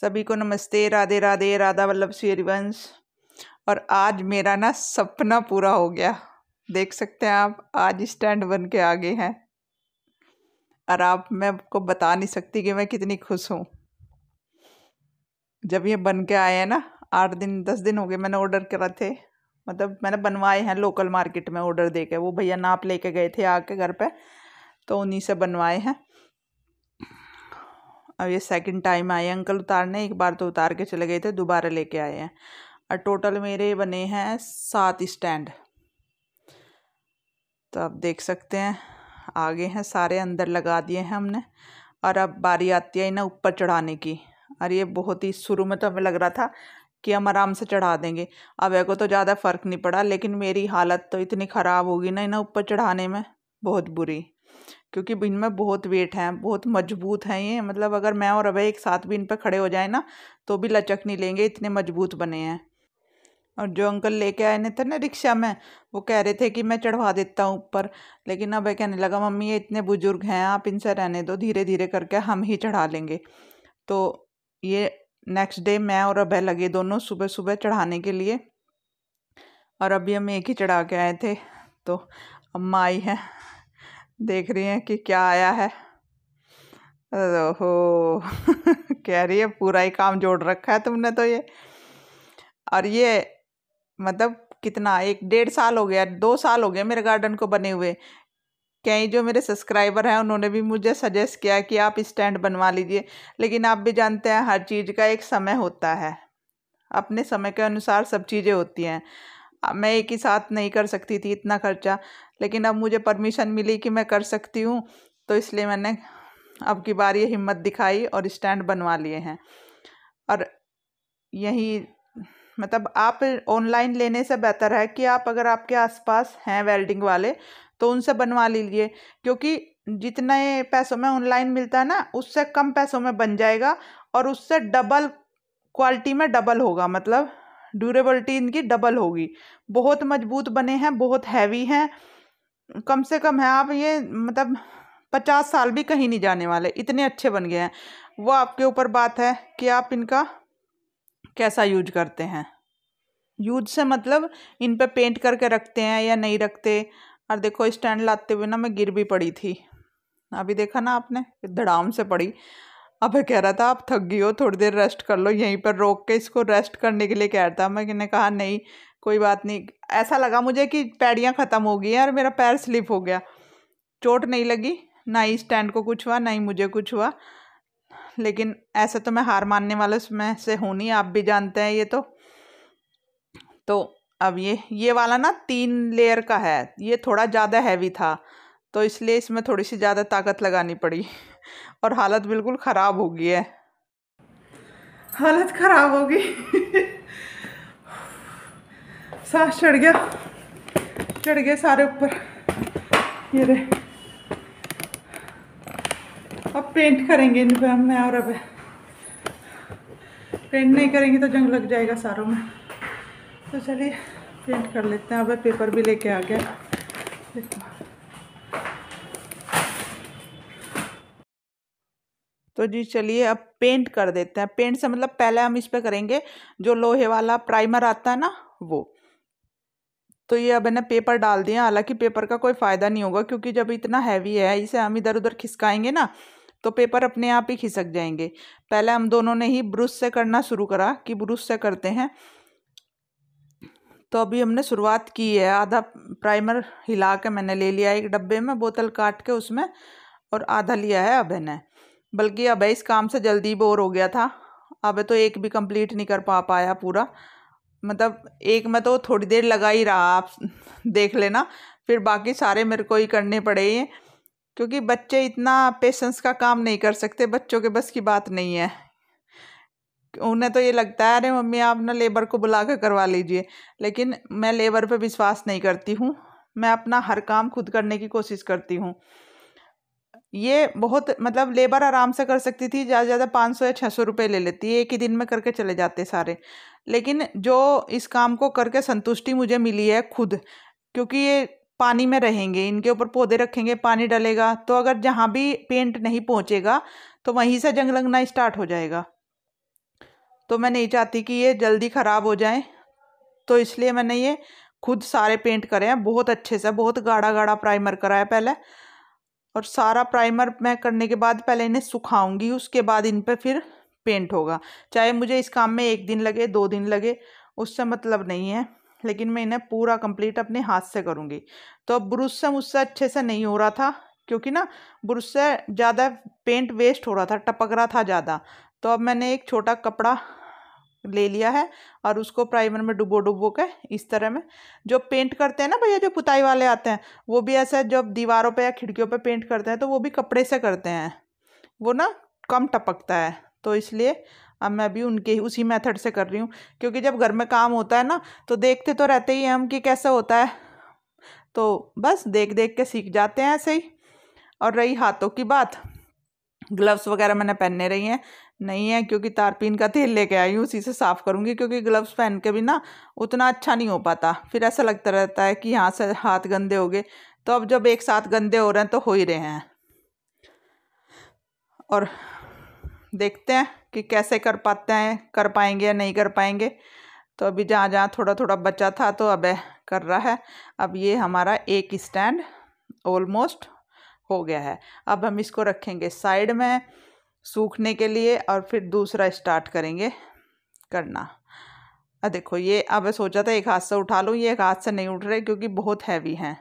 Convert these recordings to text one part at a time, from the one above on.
सभी को नमस्ते राधे राधे राधा वल्लभ श्री हरिवंश और आज मेरा ना सपना पूरा हो गया देख सकते हैं आप आज स्टैंड बन के आगे हैं और आप मैं आपको बता नहीं सकती कि मैं कितनी खुश हूँ जब ये बन के आए हैं ना आठ दिन दस दिन हो गए मैंने ऑर्डर करा थे मतलब मैंने बनवाए हैं लोकल मार्केट में ऑर्डर दे के वो भैया नाप लेके गए थे आके घर पे तो उन्हीं से बनवाए हैं अब ये सेकंड टाइम आए अंकल उतारने एक बार तो उतार के चले गए थे दोबारा लेके आए हैं और टोटल मेरे बने हैं सात स्टैंड तो आप देख सकते हैं आगे हैं सारे अंदर लगा दिए हैं हमने और अब बारी आती है ना ऊपर चढ़ाने की और ये बहुत ही शुरू में तो हमें लग रहा था कि हम आराम से चढ़ा देंगे अब को तो ज़्यादा फ़र्क नहीं पड़ा लेकिन मेरी हालत तो इतनी ख़राब होगी ना इन्हें ऊपर चढ़ाने में बहुत बुरी क्योंकि इनमें बहुत वेट हैं बहुत मजबूत हैं ये मतलब अगर मैं और अभय एक साथ भी इन पर खड़े हो जाए ना तो भी लचक नहीं लेंगे इतने मजबूत बने हैं और जो अंकल लेके आए ने थे ना रिक्शा में वो कह रहे थे कि मैं चढ़वा देता हूँ ऊपर लेकिन अभय कहने लगा मम्मी ये इतने बुजुर्ग हैं आप इनसे रहने दो धीरे धीरे करके हम ही चढ़ा लेंगे तो ये नेक्स्ट डे मैं और अभय लगे दोनों सुबह सुबह चढ़ाने के लिए और अभी हम एक ही चढ़ा के आए थे तो अम्मा आई है देख रही हैं कि क्या आया है ओहो कह रही है पूरा ही काम जोड़ रखा है तुमने तो ये और ये मतलब कितना एक डेढ़ साल हो गया दो साल हो गया मेरे गार्डन को बने हुए कई जो मेरे सब्सक्राइबर हैं उन्होंने भी मुझे सजेस्ट किया कि आप स्टैंड बनवा लीजिए लेकिन आप भी जानते हैं हर चीज़ का एक समय होता है अपने समय के अनुसार सब चीज़ें होती हैं मैं एक ही साथ नहीं कर सकती थी इतना खर्चा लेकिन अब मुझे परमिशन मिली कि मैं कर सकती हूँ तो इसलिए मैंने अब की बार ये हिम्मत दिखाई और स्टैंड बनवा लिए हैं और यही मतलब आप ऑनलाइन लेने से बेहतर है कि आप अगर आपके आसपास हैं वेल्डिंग वाले तो उनसे बनवा लीजिए क्योंकि जितने पैसों में ऑनलाइन मिलता है ना उससे कम पैसों में बन जाएगा और उससे डबल क्वालिटी में डबल होगा मतलब ड्यूरेबलिटी इनकी डबल होगी बहुत मजबूत बने हैं बहुत हैवी हैं कम से कम है आप ये मतलब पचास साल भी कहीं नहीं जाने वाले इतने अच्छे बन गए हैं वो आपके ऊपर बात है कि आप इनका कैसा यूज करते हैं यूज से मतलब इन पर पे पेंट करके रखते हैं या नहीं रखते और देखो स्टैंड लाते हुए ना मैं गिर भी पड़ी थी अभी देखा ना आपने धड़ाम से पड़ी अब कह रहा था आप थक गई हो थोड़ी देर रेस्ट कर लो यहीं पर रोक के इसको रेस्ट करने के लिए कह रहा था मैं कहा नहीं कोई बात नहीं ऐसा लगा मुझे कि पैड़ियाँ ख़त्म हो गई हैं और मेरा पैर स्लिप हो गया चोट नहीं लगी ना ही स्टैंड को कुछ हुआ ना ही मुझे कुछ हुआ लेकिन ऐसा तो मैं हार मानने वाले में से हूँ नहीं आप भी जानते हैं ये तो तो अब ये ये वाला ना तीन लेयर का है ये थोड़ा ज़्यादा हैवी था तो इसलिए इसमें थोड़ी सी ज़्यादा ताकत लगानी पड़ी और हालत बिल्कुल ख़राब हो गई है हालत ख़राब हो गई सांस चढ़ गया चढ़ गए सारे ऊपर ये रे अब पेंट करेंगे इन पर हम और अब पेंट नहीं करेंगे तो जंग लग जाएगा सारों में तो चलिए पेंट कर लेते हैं अब पेपर भी लेके आ गया तो जी चलिए अब पेंट कर देते हैं पेंट से मतलब पहले हम इस पर करेंगे जो लोहे वाला प्राइमर आता है ना वो तो ये अब ना पेपर डाल दिया हालांकि पेपर का कोई फ़ायदा नहीं होगा क्योंकि जब इतना हैवी है इसे हम इधर उधर खिसकाएंगे ना तो पेपर अपने आप ही खिसक जाएंगे पहले हम दोनों ने ही ब्रुश से करना शुरू करा कि ब्रुश से करते हैं तो अभी हमने शुरुआत की है आधा प्राइमर हिला के मैंने ले लिया एक डब्बे में बोतल काट के उसमें और आधा लिया है अब ने बल्कि अब इस काम से जल्दी बोर हो गया था अब तो एक भी कंप्लीट नहीं कर पा पाया पूरा मतलब एक में तो थोड़ी देर लगा ही रहा आप देख लेना फिर बाकी सारे मेरे को ही करने पड़े हैं क्योंकि बच्चे इतना पेशेंस का काम नहीं कर सकते बच्चों के बस की बात नहीं है उन्हें तो ये लगता है अरे मम्मी आप ना लेबर को बुला कर करवा लीजिए लेकिन मैं लेबर पे विश्वास नहीं करती हूँ मैं अपना हर काम खुद करने की कोशिश करती हूँ ये बहुत मतलब लेबर आराम से कर सकती थी ज़्यादा से ज़्यादा पाँच सौ या छः सौ रुपये ले लेती एक ही दिन में करके चले जाते सारे लेकिन जो इस काम को करके संतुष्टि मुझे मिली है खुद क्योंकि ये पानी में रहेंगे इनके ऊपर पौधे रखेंगे पानी डलेगा तो अगर जहाँ भी पेंट नहीं पहुँचेगा तो वहीं से जंग लगना स्टार्ट हो जाएगा तो मैं नहीं चाहती कि ये जल्दी ख़राब हो जाए तो इसलिए मैंने ये खुद सारे पेंट करे हैं बहुत अच्छे से बहुत गाढ़ा गाढ़ा प्राइमर कराया पहले और सारा प्राइमर मैं करने के बाद पहले इन्हें सुखाऊंगी उसके बाद इन पर फिर पेंट होगा चाहे मुझे इस काम में एक दिन लगे दो दिन लगे उससे मतलब नहीं है लेकिन मैं इन्हें पूरा कंप्लीट अपने हाथ से करूँगी तो अब ब्रुश से मुझसे अच्छे से नहीं हो रहा था क्योंकि ना ब्रुश से ज़्यादा पेंट वेस्ट हो रहा था टपक रहा था ज़्यादा तो अब मैंने एक छोटा कपड़ा ले लिया है और उसको प्राइमर में डुबो डुबो के इस तरह में जो पेंट करते हैं ना भैया जो पुताई वाले आते हैं वो भी ऐसा जब दीवारों पे या खिड़कियों पे पेंट करते हैं तो वो भी कपड़े से करते हैं वो ना कम टपकता है तो इसलिए अब मैं भी उनके उसी मेथड से कर रही हूँ क्योंकि जब घर में काम होता है ना तो देखते तो रहते ही हम कि कैसे होता है तो बस देख देख के सीख जाते हैं ऐसे ही और रही हाथों की बात ग्लव्स वगैरह मैंने पहनने रही हैं नहीं है क्योंकि तारपीन का तेल लेके आई हूँ उसी से साफ़ करूँगी क्योंकि ग्लव्स पहन के भी ना उतना अच्छा नहीं हो पाता फिर ऐसा लगता रहता है कि यहाँ से हाथ गंदे हो गए तो अब जब एक साथ गंदे हो रहे हैं तो हो ही रहे हैं और देखते हैं कि कैसे कर पाते हैं कर पाएंगे या नहीं कर पाएंगे तो अभी जहाँ जहाँ थोड़ा थोड़ा बचा था तो अब कर रहा है अब ये हमारा एक स्टैंड ऑलमोस्ट हो गया है अब हम इसको रखेंगे साइड में सूखने के लिए और फिर दूसरा स्टार्ट करेंगे करना देखो ये अब सोचा था एक हाथ से उठा लूँ ये एक हाथ से नहीं उठ रहे क्योंकि बहुत हैवी हैं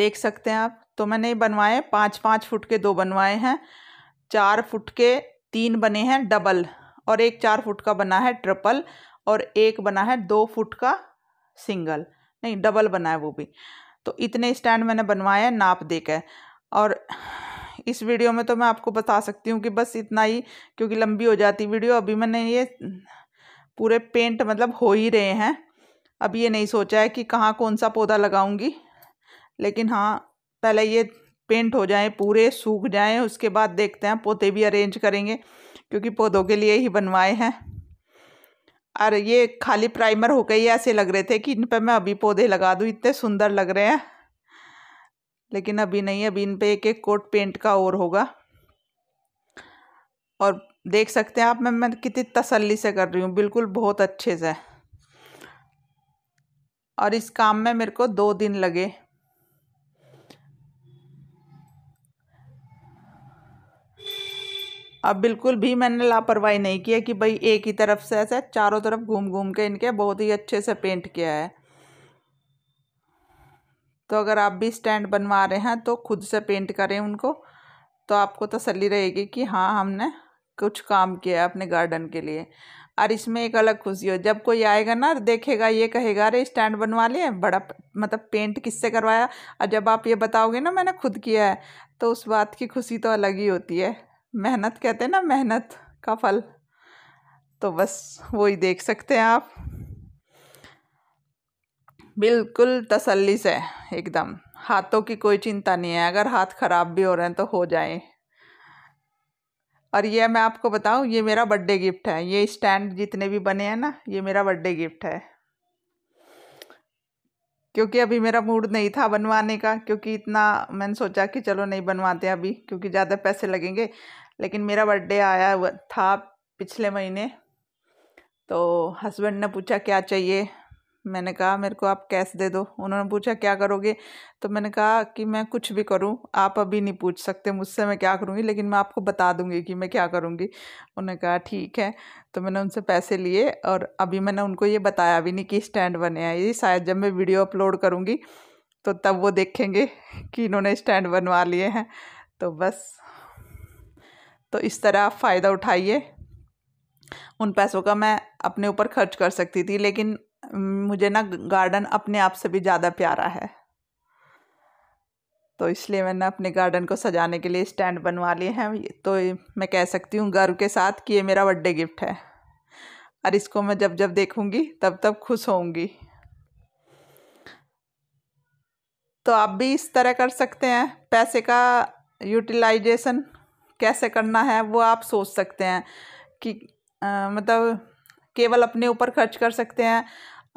देख सकते हैं आप तो मैंने बनवाए पाँच पाँच फुट के दो बनवाए हैं चार फुट के तीन बने हैं डबल और एक चार फुट का बना है ट्रिपल और एक बना है दो फुट का सिंगल नहीं डबल बना है वो भी तो इतने स्टैंड मैंने बनवाए हैं नाप देकर और इस वीडियो में तो मैं आपको बता सकती हूँ कि बस इतना ही क्योंकि लंबी हो जाती वीडियो अभी मैंने ये पूरे पेंट मतलब हो ही रहे हैं अब ये नहीं सोचा है कि कहाँ कौन सा पौधा लगाऊंगी लेकिन हाँ पहले ये पेंट हो जाए पूरे सूख जाए उसके बाद देखते हैं पौधे भी अरेंज करेंगे क्योंकि पौधों के लिए ही बनवाए हैं और ये खाली प्राइमर हो गई ऐसे लग रहे थे कि इन पर मैं अभी पौधे लगा दूँ इतने सुंदर लग रहे हैं लेकिन अभी नहीं अभी इन पे एक एक कोट पेंट का और होगा और देख सकते हैं आप मैं मैं कितनी तसल्ली से कर रही हूँ बिल्कुल बहुत अच्छे से और इस काम में मेरे को दो दिन लगे अब बिल्कुल भी मैंने लापरवाही नहीं किया कि भाई एक ही तरफ से ऐसे चारों तरफ घूम घूम के इनके बहुत ही अच्छे से पेंट किया है तो अगर आप भी स्टैंड बनवा रहे हैं तो खुद से पेंट करें उनको तो आपको तसली रहेगी कि हाँ हमने कुछ काम किया है अपने गार्डन के लिए और इसमें एक अलग खुशी हो जब कोई आएगा ना देखेगा ये कहेगा अरे स्टैंड बनवा लिए बड़ा मतलब पेंट किससे करवाया और जब आप ये बताओगे ना मैंने खुद किया है तो उस बात की खुशी तो अलग ही होती है मेहनत कहते हैं ना मेहनत का फल तो बस वही देख सकते हैं आप बिल्कुल तसल्ली से एकदम हाथों की कोई चिंता नहीं है अगर हाथ ख़राब भी हो रहे हैं तो हो जाए और ये मैं आपको बताऊँ ये मेरा बर्थडे गिफ्ट है ये स्टैंड जितने भी बने हैं ना ये मेरा बर्थडे गिफ्ट है क्योंकि अभी मेरा मूड नहीं था बनवाने का क्योंकि इतना मैंने सोचा कि चलो नहीं बनवाते अभी क्योंकि ज़्यादा पैसे लगेंगे लेकिन मेरा बर्थडे आया था पिछले महीने तो हस्बैंड ने पूछा क्या चाहिए मैंने कहा मेरे को आप कैश दे दो उन्होंने पूछा क्या करोगे तो मैंने कहा कि मैं कुछ भी करूं आप अभी नहीं पूछ सकते मुझसे मैं क्या करूंगी लेकिन मैं आपको बता दूंगी कि मैं क्या करूंगी उन्होंने कहा ठीक है तो मैंने उनसे पैसे लिए और अभी मैंने उनको ये बताया भी नहीं कि स्टैंड बने आए ये शायद जब मैं वीडियो अपलोड करूँगी तो तब वो देखेंगे कि इन्होंने स्टैंड बनवा लिए हैं तो बस तो इस तरह आप फ़ायदा उठाइए उन पैसों का मैं अपने ऊपर खर्च कर सकती थी लेकिन मुझे ना गार्डन अपने आप से भी ज़्यादा प्यारा है तो इसलिए मैंने अपने गार्डन को सजाने के लिए स्टैंड बनवा लिए हैं तो मैं कह सकती हूँ गर्व के साथ कि ये मेरा बर्थडे गिफ्ट है और इसको मैं जब जब देखूँगी तब तब खुश होंगी तो आप भी इस तरह कर सकते हैं पैसे का यूटिलाइजेशन कैसे करना है वो आप सोच सकते हैं कि आ, मतलब केवल अपने ऊपर खर्च कर सकते हैं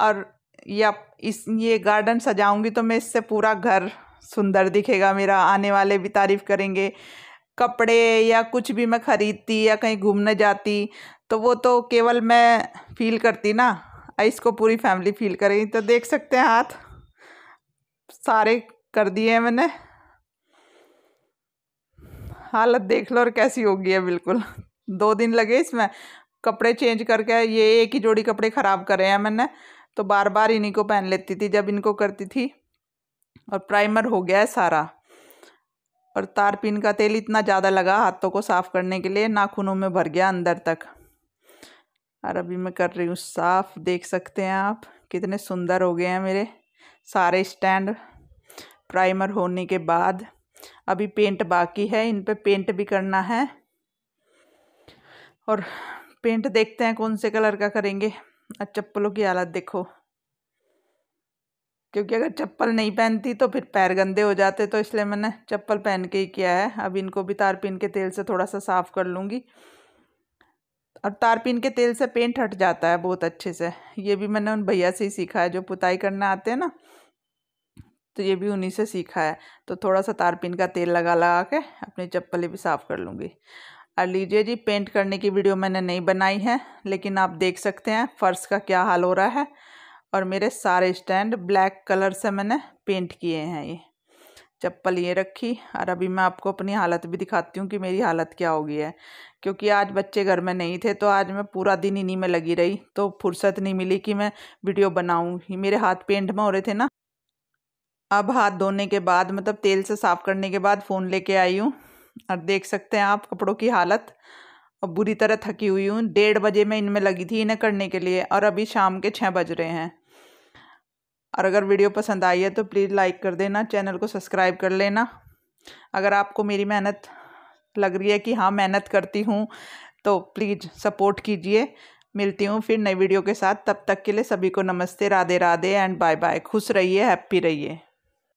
और या इस ये गार्डन सजाऊंगी तो मैं इससे पूरा घर सुंदर दिखेगा मेरा आने वाले भी तारीफ़ करेंगे कपड़े या कुछ भी मैं ख़रीदती या कहीं घूमने जाती तो वो तो केवल मैं फील करती ना इसको पूरी फैमिली फील करेगी तो देख सकते हैं हाथ सारे कर दिए हैं मैंने हालत देख लो और कैसी होगी है बिल्कुल दो दिन लगे इसमें कपड़े चेंज करके ये एक ही जोड़ी कपड़े ख़राब करे हैं मैंने तो बार बार इन्हीं को पहन लेती थी जब इनको करती थी और प्राइमर हो गया है सारा और तारपीन का तेल इतना ज़्यादा लगा हाथों को साफ़ करने के लिए नाखूनों में भर गया अंदर तक और अभी मैं कर रही हूँ साफ देख सकते हैं आप कितने सुंदर हो गए हैं मेरे सारे स्टैंड प्राइमर होने के बाद अभी पेंट बाकी है इन पे पेंट भी करना है और पेंट देखते हैं कौन से कलर का करेंगे और चप्पलों की हालत देखो क्योंकि अगर चप्पल नहीं पहनती तो फिर पैर गंदे हो जाते तो इसलिए मैंने चप्पल पहन के ही किया है अब इनको भी तारपीन के तेल से थोड़ा सा साफ़ कर लूँगी और तारपीन के तेल से पेंट हट जाता है बहुत अच्छे से ये भी मैंने उन भैया से ही सीखा है जो पुताई करना आते हैं ना तो ये भी उन्हीं से सीखा है तो थोड़ा सा तारपीन का तेल लगा लगा के अपनी चप्पलें भी साफ़ कर लूँगी और लीजिए जी पेंट करने की वीडियो मैंने नहीं बनाई है लेकिन आप देख सकते हैं फ़र्श का क्या हाल हो रहा है और मेरे सारे स्टैंड ब्लैक कलर से मैंने पेंट किए हैं ये चप्पल ये रखी और अभी मैं आपको अपनी हालत भी दिखाती हूँ कि मेरी हालत क्या हो गई है क्योंकि आज बच्चे घर में नहीं थे तो आज मैं पूरा दिन इन्हीं में लगी रही तो फुर्सत नहीं मिली कि मैं वीडियो बनाऊँ मेरे हाथ पेंट में हो रहे थे ना अब हाथ धोने के बाद मतलब तेल से साफ़ करने के बाद फ़ोन लेके आई हूँ और देख सकते हैं आप कपड़ों की हालत और बुरी तरह थकी हुई हूँ डेढ़ बजे मैं इनमें लगी थी इन्हें करने के लिए और अभी शाम के छः बज रहे हैं और अगर वीडियो पसंद आई है तो प्लीज़ लाइक कर देना चैनल को सब्सक्राइब कर लेना अगर आपको मेरी मेहनत लग रही है कि हाँ मेहनत करती हूँ तो प्लीज़ सपोर्ट कीजिए मिलती हूँ फिर नई वीडियो के साथ तब तक के लिए सभी को नमस्ते Radhe Radhe and bye bye खुश रहिए हैप्पी रहिए